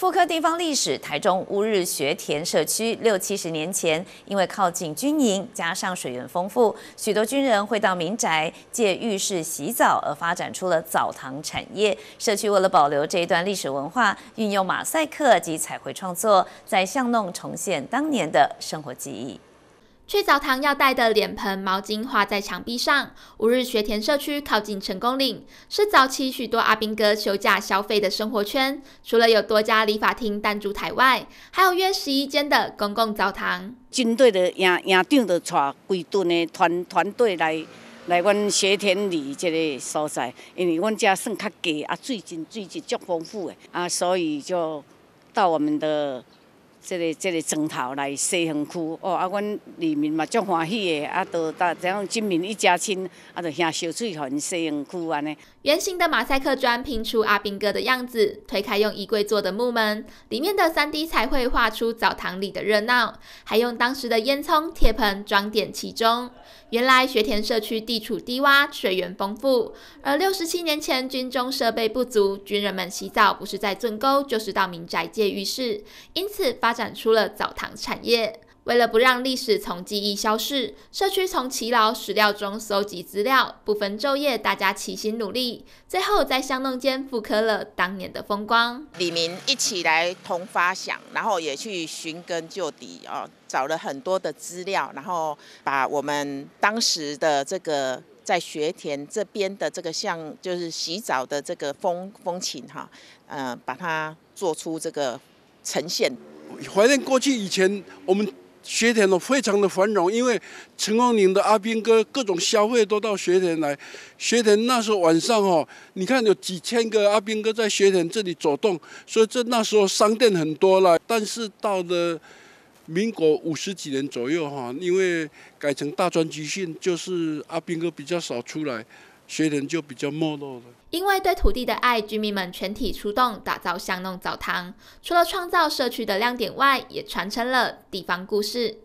复刻地方历史，台中乌日学田社区六七十年前，因为靠近军营，加上水源丰富，许多军人会到民宅借浴室洗澡，而发展出了澡堂产业。社区为了保留这一段历史文化，运用马赛克及彩绘创作，在巷弄重现当年的生活记忆。去澡堂要带的脸盆、毛巾画在墙壁上。五日学田社区靠近成功岭，是早期许多阿兵哥休假消费的生活圈。除了有多家理发厅、弹珠台外，还有约十一间的公共澡堂。军队的营营长的带规顿的团团队来来阮学田里这个所在，因为阮家算较低，啊，水井水井足丰富的，啊，所以就到我们的。这个这个砖头来西横区哦，啊，阮里面嘛足欢喜的，啊，都大这样证明一家亲，啊，就兄小翠给恁西横区安尼。圆形的马赛克砖拼出阿兵哥的样子，推开用衣柜做的木门，里面的三 D 彩绘画出澡堂里的热闹，还用当时的烟囱、铁盆装点其中。原来学田社区地处低洼，水源丰富，而六十七年前军中设备不足，军人们洗澡不是在圳沟，就是到民宅借浴室，因此发展出了澡堂产业。为了不让历史从记忆消逝，社区从耆老史料中搜集资料，不分昼夜，大家齐心努力，最后在巷弄间复刻了当年的风光。李明一起来同发想，然后也去寻根究底哦，找了很多的资料，然后把我们当时的这个在学田这边的这个像，就是洗澡的这个风风情哈，嗯，把它做出这个呈现。怀念过去以前，我们学田都非常的繁荣，因为陈光宁的阿兵哥各种消费都到学田来。学田那时候晚上哦，你看有几千个阿兵哥在学田这里走动，所以这那时候商店很多了。但是到了民国五十几年左右哈，因为改成大专集训，就是阿兵哥比较少出来。学人就比较没落了。因为对土地的爱，居民们全体出动打造香弄澡堂，除了创造社区的亮点外，也传承了地方故事。